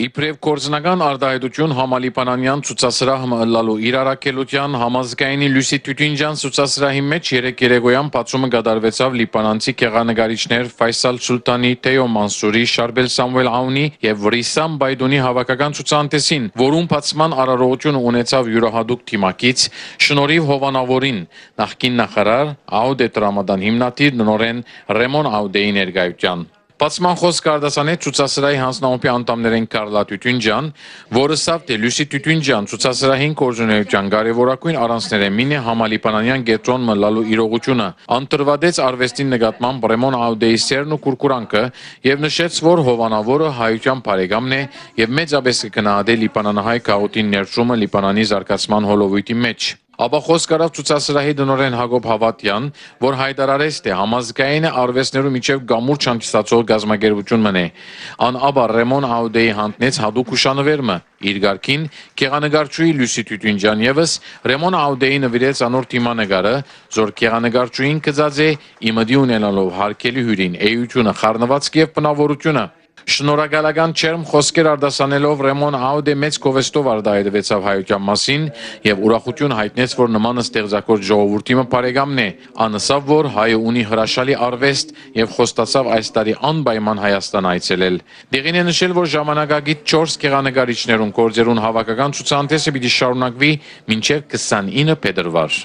Իբրև կորձնական արդահայտություն Համալիպանանյան ցուցասրահ լալու իրարակելության համազգայինի Լյուսի Տյուտինջան ցուցասրահի մեջ 3 երեգոյան բացումը կատարվեցավ լիբանանցի քեղանագարիչներ Ֆայսալ Սուլտանի, Թեո Մանսուրի, Շարբել Սամուել Աունի եւ Վրիսամ Բայդունի հավաքական ցուցանտեսին, որում բացման արարողություն ունեցավ յուրահատուկ թիմակից շնորհիվ Հովանավորին, նախկին նախարար Աուդե Տրամադան հիմնադիր նորեն Ռեմոն Աուդեի ներկայության Բացման խոսք արդասանի ցուցասրահի հանձնամոմպի անդամներ են Կարլա Տյությունջան, որը սավ թե դե Լուսի Տյությունջան ցուցասրահին կորձունեության կարևորագույն առանցները մին է Համալիպանանյան գետրոն մլալու իրողությունը, անտրվադեց արվեստի նկատմամբ Բրեմոն Աուդեի սերն ու կուրկուրանքը եւ նշեց, որ Հովանավորը հայության բարեկամն է եւ մեծապես կգնահատի Լիբանանահայ գաղութին ներշումը Լիբանանի զարգացման հոլովույթի մեջ ապա խոսք արավ ցուցասրահի դնորեն Հակոբ Հավատյան, որ հայտարարեց, թե համազգային արվեստներու միջև գամուր չանկիսացող գազագերբություն մնե։ Անաբա Ռեմոն Աուդեի հանդնեց հadoop հուշանվերմը իր ղարքին քեղանագարչուի Լուսի Տյուտինջան եւս Ռեմոն Աուդեի նվիրեց անոր թիմանագարը, որ քեղանագարչուին կծած է իմդի ունենալով հարկելի հյուրին, էությունը խառնվածք եւ բնավորությունը Շնորհակալական չերմ խոսքեր արդասանելով Ռեմոն Աուդե մեծ կովեստով արդահայտվեցավ հայության մասին եւ ուրախություն հայտնեց, որ նման ստեղծագործ ժողովրդի մը բարեկամն է։ Անսավ, որ հայը ունի հրաշալի արվեստ եւ խոստացավ այս տարի անպայման Հայաստան այցելել։ Դեղին է նշել, որ ժամանակագիտ 4 կեղանկարիչներուն գործերուն հավաքական ցուցանտեսը պիտի շարունակվի մինչեւ 29 փետրվար։